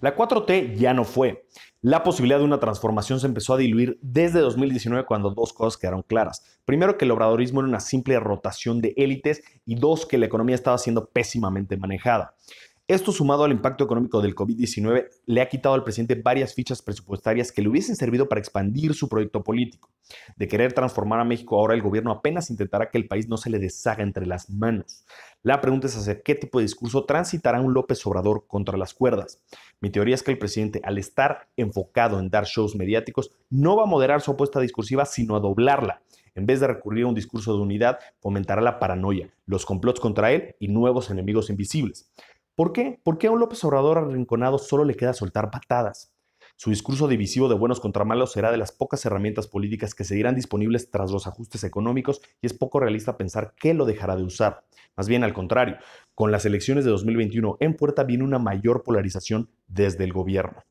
La 4T ya no fue. La posibilidad de una transformación se empezó a diluir desde 2019 cuando dos cosas quedaron claras. Primero, que el obradorismo era una simple rotación de élites y dos, que la economía estaba siendo pésimamente manejada. Esto sumado al impacto económico del COVID-19 le ha quitado al presidente varias fichas presupuestarias que le hubiesen servido para expandir su proyecto político. De querer transformar a México ahora el gobierno apenas intentará que el país no se le deshaga entre las manos. La pregunta es hacer qué tipo de discurso transitará un López Obrador contra las cuerdas. Mi teoría es que el presidente, al estar enfocado en dar shows mediáticos, no va a moderar su apuesta discursiva, sino a doblarla. En vez de recurrir a un discurso de unidad, fomentará la paranoia, los complots contra él y nuevos enemigos invisibles. ¿Por qué? Porque a un López Obrador arrinconado solo le queda soltar patadas. Su discurso divisivo de buenos contra malos será de las pocas herramientas políticas que seguirán disponibles tras los ajustes económicos y es poco realista pensar que lo dejará de usar. Más bien al contrario, con las elecciones de 2021 en puerta viene una mayor polarización desde el gobierno.